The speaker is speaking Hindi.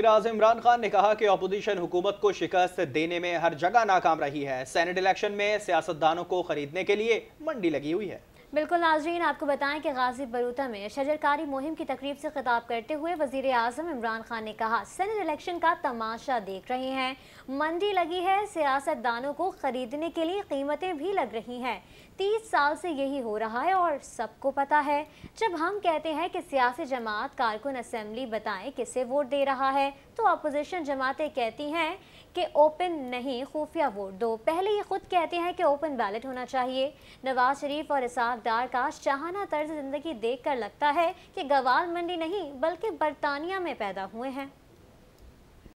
वजीर इमरान खान ने कहा कि अपोजिशन हुकूमत को शिकस्त देने में हर जगह नाकाम रही है सेनेट इलेक्शन में सियासतदानों को खरीदने के लिए मंडी लगी हुई है बिल्कुल नाजरीन आपको बताएं कि गाजी बरूता में शजरकारी मुहिम की तकरीब से खिताब करते हुए वजीर अजम इमरान खान ने कहा सेनेट इलेक्शन का तमाशा देख रहे हैं मंडी लगी है सियासतदानों को खरीदने के लिए कीमतें भी लग रही हैं तीस साल से यही हो रहा है और सबको पता है जब हम कहते हैं कि सियासी जमात कारकुन असम्बली बताएं किसे वोट दे रहा है तो अपोजिशन जमातें कहती हैं कि ओपन नहीं खुफिया वोट दो पहले ये खुद कहते हैं कि ओपन बैलेट होना चाहिए नवाज शरीफ और इसाद हकदार का शाहाना तर्ज ज़िंदगी देखकर लगता है कि गवाल मंडी नहीं बल्कि बरतानिया में पैदा हुए हैं